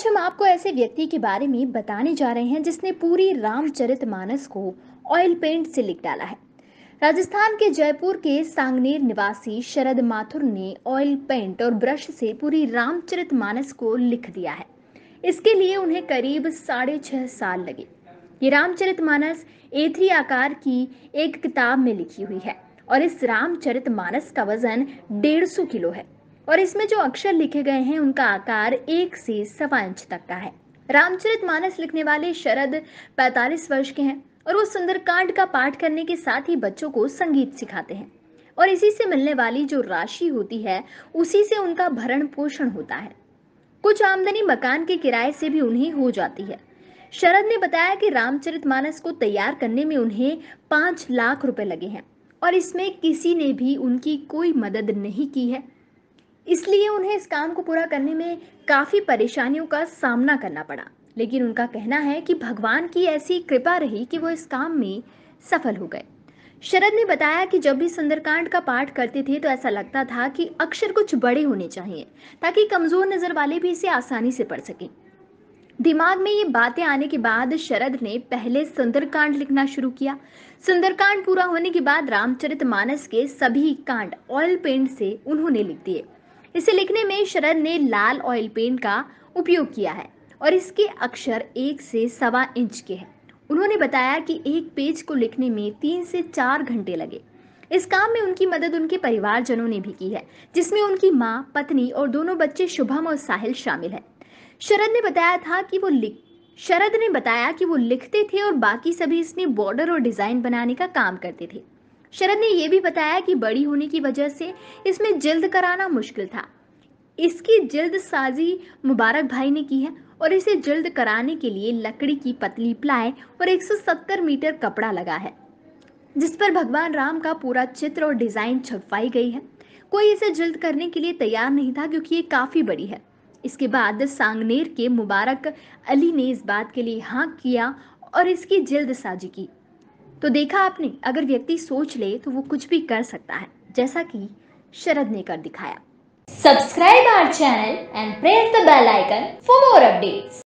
आज हम आपको ऐसे व्यक्ति के बारे में बताने जा रहे हैं जिसने पूरी रामचरित मानस को ऑयल पेंट से लिख डाला है राजस्थान के जयपुर के सांगनेर निवासी शरद माथुर ने ऑयल पेंट और ब्रश से पूरी रामचरित मानस को लिख दिया है इसके लिए उन्हें करीब साढ़े छह साल लगे ये रामचरित मानस एथरी आकार की एक किताब में लिखी हुई है और इस रामचरित मानस का वजन डेढ़ सौ किलो है और इसमें जो अक्षर लिखे गए हैं उनका आकार एक से सवा इंच तक का है रामचरित मानस लिखने वाले शरद 45 वर्ष के हैं और वो सुंदरकांड का पाठ करने के साथ ही बच्चों को संगीत सिखाते हैं और इसी से मिलने वाली जो राशि होती है उसी से उनका भरण पोषण होता है कुछ आमदनी मकान के किराए से भी उन्हें हो जाती है शरद ने बताया कि रामचरित मानस को तैयार करने में उन्हें पांच लाख रुपए लगे हैं और इसमें किसी ने भी उनकी कोई मदद नहीं की है इसलिए उन्हें इस काम को पूरा करने में काफ़ी परेशानियों का सामना करना पड़ा लेकिन उनका कहना है कि भगवान की ऐसी कृपा रही कि वो इस काम में सफल हो गए शरद ने बताया कि जब भी सुंदरकांड का पाठ करते थे तो ऐसा लगता था कि अक्षर कुछ बड़े होने चाहिए ताकि कमजोर नजर वाले भी इसे आसानी से पढ़ सकें दिमाग में ये बातें आने के बाद शरद ने पहले सुंदरकांड लिखना शुरू किया सुंदरकांड पूरा होने के बाद रामचरित मानस के सभी कांड ऑयल पेंट से उन्होंने लिख दिए इसे लिखने में शरद ने लाल ऑयल पेंट का उपयोग किया है और इसके अक्षर एक से सवा इंच के हैं उन्होंने बताया कि एक पेज को लिखने में तीन से चार घंटे लगे इस काम में उनकी मदद उनके परिवारजनों ने भी की है जिसमें उनकी माँ पत्नी और दोनों बच्चे शुभम और साहिल शामिल हैं शरद ने बताया था कि वो लिख शरद ने बताया कि वो लिखते थे और बाकी सभी इसमें बॉर्डर और डिज़ाइन बनाने का काम करते थे शरद ने यह भी बताया कि बड़ी होने की वजह से इसमें जल्द कराना मुश्किल था इसकी जल्द साजी मुबारक भाई ने की है और इसे जल्द कराने के लिए लकड़ी की पतली प्लाय और 170 मीटर कपड़ा लगा है जिस पर भगवान राम का पूरा चित्र और डिज़ाइन छपवाई गई है कोई इसे जल्द करने के लिए तैयार नहीं था क्योंकि ये काफ़ी बड़ी है इसके बाद सांगनेर के मुबारक अली ने इस बात के लिए हाँ किया और इसकी जल्द साजी की तो देखा आपने अगर व्यक्ति सोच ले तो वो कुछ भी कर सकता है जैसा कि शरद ने कर दिखाया subscribe our channel and press the bell icon for more updates